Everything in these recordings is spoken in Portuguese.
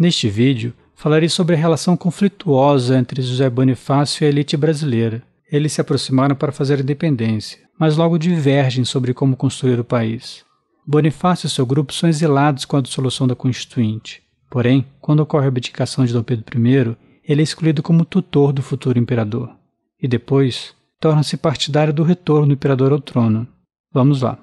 Neste vídeo, falarei sobre a relação conflituosa entre José Bonifácio e a elite brasileira. Eles se aproximaram para fazer a independência, mas logo divergem sobre como construir o país. Bonifácio e seu grupo são exilados com a dissolução da Constituinte. Porém, quando ocorre a abdicação de Dom Pedro I, ele é escolhido como tutor do futuro imperador. E depois, torna-se partidário do retorno do imperador ao trono. Vamos lá.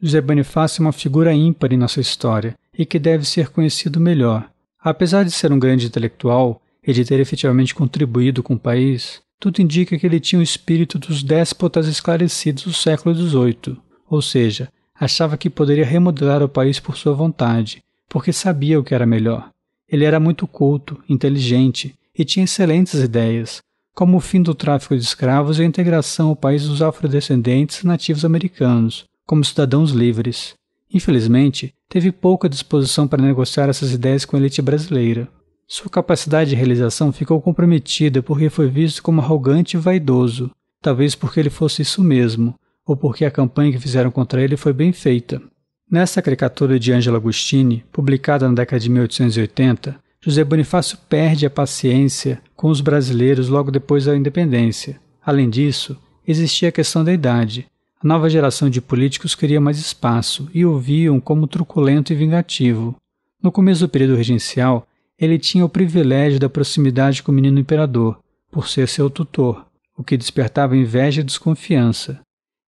José Bonifácio é uma figura ímpar em nossa história e que deve ser conhecido melhor. Apesar de ser um grande intelectual e de ter efetivamente contribuído com o país, tudo indica que ele tinha o espírito dos déspotas esclarecidos do século XVIII, ou seja, achava que poderia remodelar o país por sua vontade, porque sabia o que era melhor. Ele era muito culto, inteligente e tinha excelentes ideias, como o fim do tráfico de escravos e a integração ao país dos afrodescendentes nativos americanos, como cidadãos livres. Infelizmente, teve pouca disposição para negociar essas ideias com a elite brasileira. Sua capacidade de realização ficou comprometida porque foi visto como arrogante e vaidoso, talvez porque ele fosse isso mesmo, ou porque a campanha que fizeram contra ele foi bem feita. Nessa caricatura de Angelo Agostini, publicada na década de 1880, José Bonifácio perde a paciência com os brasileiros logo depois da independência. Além disso, existia a questão da idade, a nova geração de políticos queria mais espaço e o viam como truculento e vingativo. No começo do período regencial, ele tinha o privilégio da proximidade com o menino imperador, por ser seu tutor, o que despertava inveja e desconfiança.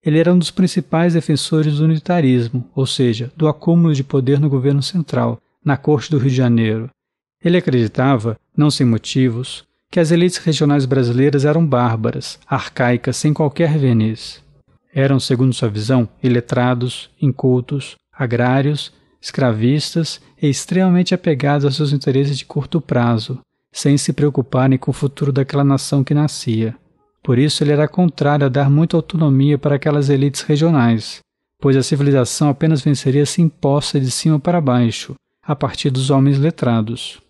Ele era um dos principais defensores do unitarismo, ou seja, do acúmulo de poder no governo central, na corte do Rio de Janeiro. Ele acreditava, não sem motivos, que as elites regionais brasileiras eram bárbaras, arcaicas, sem qualquer verniz. Eram, segundo sua visão, iletrados, incultos, agrários, escravistas e extremamente apegados a seus interesses de curto prazo, sem se preocuparem com o futuro daquela nação que nascia. Por isso, ele era contrário a dar muita autonomia para aquelas elites regionais, pois a civilização apenas venceria se imposta de cima para baixo, a partir dos homens letrados.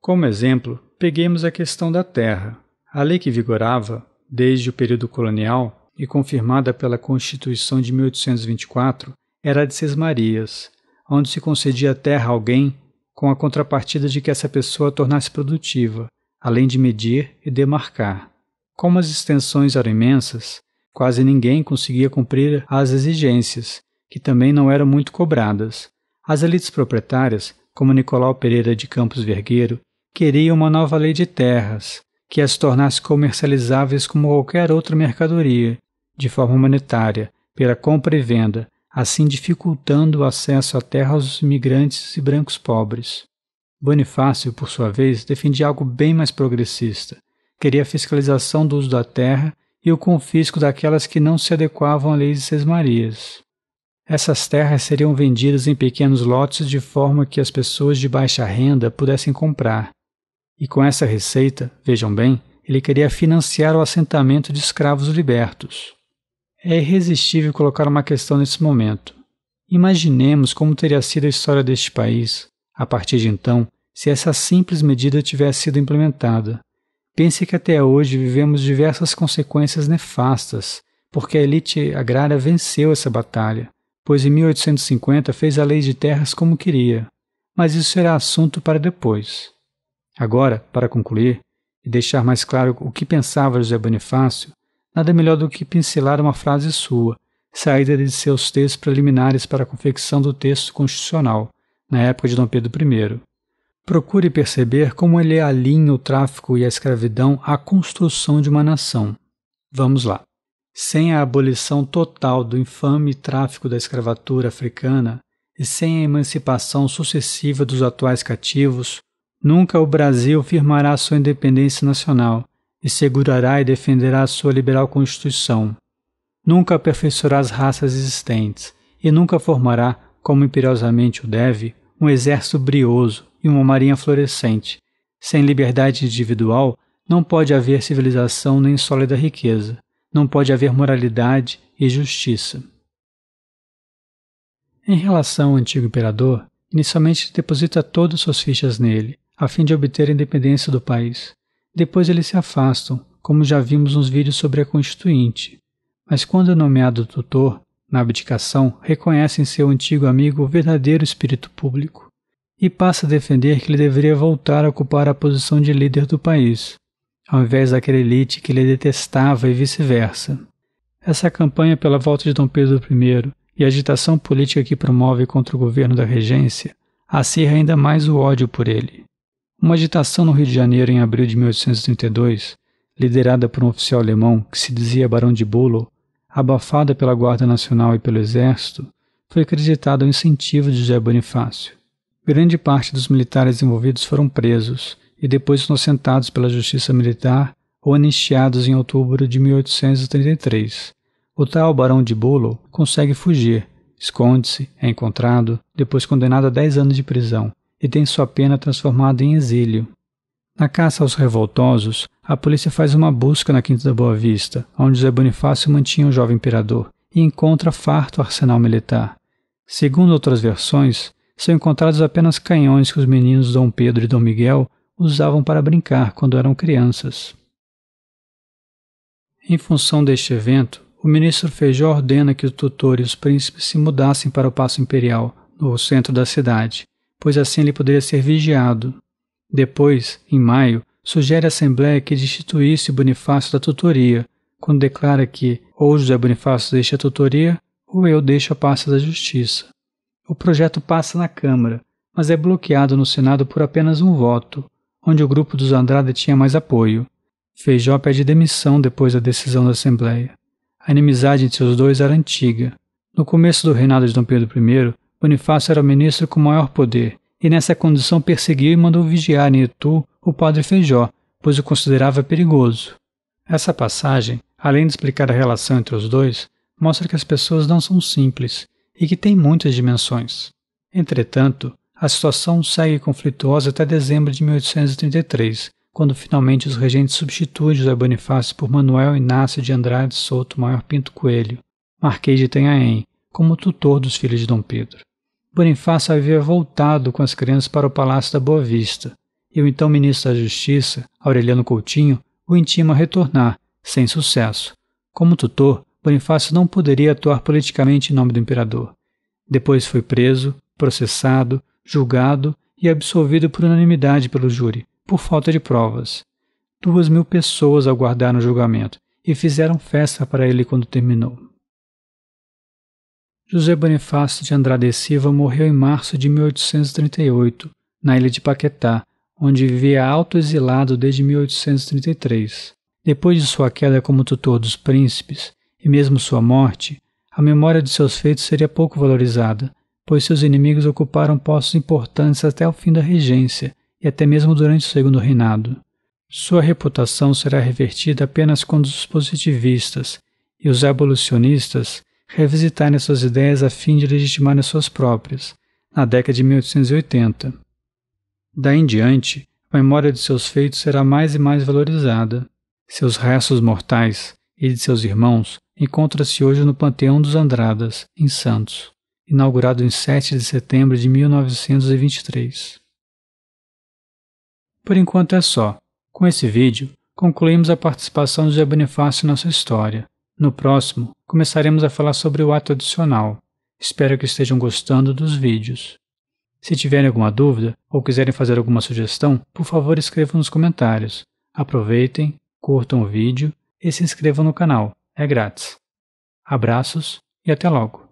Como exemplo, peguemos a questão da terra. A lei que vigorava, desde o período colonial e confirmada pela Constituição de 1824, era a de Sesmarias, onde se concedia terra a alguém com a contrapartida de que essa pessoa a tornasse produtiva, além de medir e demarcar. Como as extensões eram imensas, quase ninguém conseguia cumprir as exigências, que também não eram muito cobradas. As elites proprietárias, como Nicolau Pereira de Campos Vergueiro, queriam uma nova lei de terras, que as tornasse comercializáveis como qualquer outra mercadoria, de forma humanitária, pela compra e venda, assim dificultando o acesso à terra aos imigrantes e brancos pobres. Bonifácio, por sua vez, defendia algo bem mais progressista. Queria a fiscalização do uso da terra e o confisco daquelas que não se adequavam à lei de Sesmarias. Essas terras seriam vendidas em pequenos lotes de forma que as pessoas de baixa renda pudessem comprar, e com essa receita, vejam bem, ele queria financiar o assentamento de escravos libertos. É irresistível colocar uma questão nesse momento. Imaginemos como teria sido a história deste país, a partir de então, se essa simples medida tivesse sido implementada. Pense que até hoje vivemos diversas consequências nefastas, porque a elite agrária venceu essa batalha, pois em 1850 fez a lei de terras como queria. Mas isso será assunto para depois. Agora, para concluir e deixar mais claro o que pensava José Bonifácio, nada melhor do que pincelar uma frase sua, saída de seus textos preliminares para a confecção do texto constitucional, na época de Dom Pedro I. Procure perceber como ele alinha o tráfico e a escravidão à construção de uma nação. Vamos lá. Sem a abolição total do infame tráfico da escravatura africana e sem a emancipação sucessiva dos atuais cativos, Nunca o Brasil firmará sua independência nacional e segurará e defenderá sua liberal Constituição. Nunca aperfeiçoará as raças existentes e nunca formará, como imperiosamente o deve, um exército brioso e uma marinha florescente. Sem liberdade individual, não pode haver civilização nem sólida riqueza, não pode haver moralidade e justiça. Em relação ao antigo imperador, inicialmente deposita todas suas fichas nele, a fim de obter a independência do país. Depois eles se afastam, como já vimos nos vídeos sobre a Constituinte. Mas quando é nomeado tutor, na abdicação, reconhece em seu antigo amigo o verdadeiro espírito público e passa a defender que ele deveria voltar a ocupar a posição de líder do país, ao invés daquela elite que ele detestava e vice-versa. Essa campanha pela volta de Dom Pedro I e a agitação política que promove contra o governo da regência acirra ainda mais o ódio por ele. Uma agitação no Rio de Janeiro em abril de 1832, liderada por um oficial alemão que se dizia Barão de Bolo, abafada pela Guarda Nacional e pelo Exército, foi acreditada ao incentivo de José Bonifácio. Grande parte dos militares envolvidos foram presos e depois inocentados pela Justiça Militar ou anistiados em outubro de 1833. O tal Barão de Bolo consegue fugir, esconde-se, é encontrado, depois condenado a dez anos de prisão e tem sua pena transformada em exílio. Na caça aos revoltosos, a polícia faz uma busca na Quinta da Boa Vista, onde José Bonifácio mantinha o jovem imperador, e encontra farto arsenal militar. Segundo outras versões, são encontrados apenas canhões que os meninos Dom Pedro e Dom Miguel usavam para brincar quando eram crianças. Em função deste evento, o ministro Feijó ordena que o tutor e os príncipes se mudassem para o Paço Imperial, no centro da cidade, pois assim ele poderia ser vigiado. Depois, em maio, sugere à Assembleia que destituísse Bonifácio da tutoria, quando declara que ou José Bonifácio deixa a tutoria ou eu deixo a pasta da Justiça. O projeto passa na Câmara, mas é bloqueado no Senado por apenas um voto, onde o grupo dos Andrade tinha mais apoio. Feijó pede demissão depois da decisão da Assembleia. A inimizade entre os dois era antiga. No começo do reinado de Dom Pedro I, Bonifácio era o ministro com maior poder, e nessa condição perseguiu e mandou vigiar em Itu o padre Feijó, pois o considerava perigoso. Essa passagem, além de explicar a relação entre os dois, mostra que as pessoas não são simples e que têm muitas dimensões. Entretanto, a situação segue conflituosa até dezembro de 1833, quando finalmente os regentes substituem José Bonifácio por Manuel Inácio de Andrade Souto Maior Pinto Coelho, Marquês de Itanhaém, como tutor dos filhos de Dom Pedro. Bonifácio havia voltado com as crianças para o Palácio da Boa Vista, e o então ministro da Justiça, Aureliano Coutinho, o intima a retornar, sem sucesso. Como tutor, Bonifácio não poderia atuar politicamente em nome do imperador. Depois foi preso, processado, julgado e absolvido por unanimidade pelo júri, por falta de provas. Duas mil pessoas aguardaram o julgamento e fizeram festa para ele quando terminou. José Bonifácio de Andrade Silva morreu em março de 1838, na ilha de Paquetá, onde vivia autoexilado desde 1833. Depois de sua queda como tutor dos príncipes, e mesmo sua morte, a memória de seus feitos seria pouco valorizada, pois seus inimigos ocuparam postos importantes até o fim da regência e até mesmo durante o segundo reinado. Sua reputação será revertida apenas quando os positivistas e os abolicionistas revisitarem suas ideias a fim de legitimarem suas próprias, na década de 1880. Daí em diante, a memória de seus feitos será mais e mais valorizada. Seus restos mortais e de seus irmãos encontram se hoje no Panteão dos Andradas, em Santos, inaugurado em 7 de setembro de 1923. Por enquanto é só. Com esse vídeo, concluímos a participação de José Bonifácio em nossa história. No próximo, começaremos a falar sobre o ato adicional. Espero que estejam gostando dos vídeos. Se tiverem alguma dúvida ou quiserem fazer alguma sugestão, por favor escrevam nos comentários. Aproveitem, curtam o vídeo e se inscrevam no canal. É grátis. Abraços e até logo!